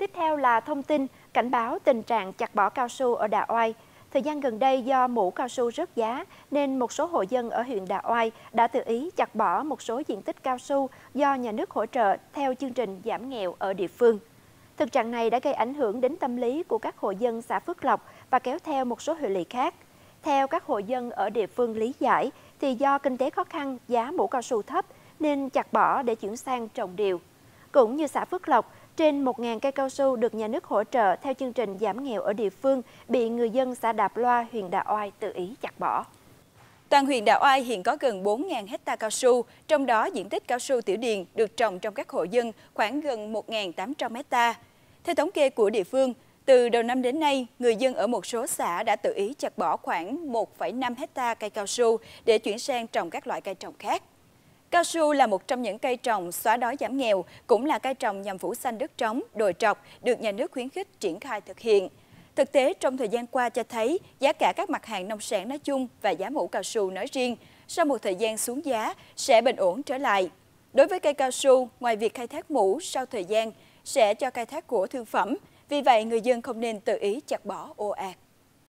Tiếp theo là thông tin cảnh báo tình trạng chặt bỏ cao su ở Đà Oai. Thời gian gần đây do mũ cao su rớt giá nên một số hộ dân ở huyện Đà Oai đã tự ý chặt bỏ một số diện tích cao su do nhà nước hỗ trợ theo chương trình giảm nghèo ở địa phương. Thực trạng này đã gây ảnh hưởng đến tâm lý của các hộ dân xã Phước Lộc và kéo theo một số hệ lụy khác. Theo các hộ dân ở địa phương lý giải, thì do kinh tế khó khăn, giá mũ cao su thấp nên chặt bỏ để chuyển sang trồng điều. Cũng như xã Phước Lộc, trên 1.000 cây cao su được nhà nước hỗ trợ theo chương trình giảm nghèo ở địa phương bị người dân xã Đạp Loa, huyện Đà Oai tự ý chặt bỏ. Toàn huyện Đà Oai hiện có gần 4.000 hecta cao su, trong đó diện tích cao su tiểu điền được trồng trong các hộ dân khoảng gần 1.800 hecta. Theo thống kê của địa phương, từ đầu năm đến nay, người dân ở một số xã đã tự ý chặt bỏ khoảng 1,5 hecta cây cao su để chuyển sang trồng các loại cây trồng khác. Cao su là một trong những cây trồng xóa đói giảm nghèo, cũng là cây trồng nhằm phủ xanh đất trống, đồi trọc, được nhà nước khuyến khích triển khai thực hiện. Thực tế, trong thời gian qua cho thấy giá cả các mặt hàng nông sản nói chung và giá mũ cao su nói riêng, sau một thời gian xuống giá, sẽ bình ổn trở lại. Đối với cây cao su, ngoài việc khai thác mũ sau thời gian, sẽ cho khai thác của thương phẩm, vì vậy người dân không nên tự ý chặt bỏ ồ ạt.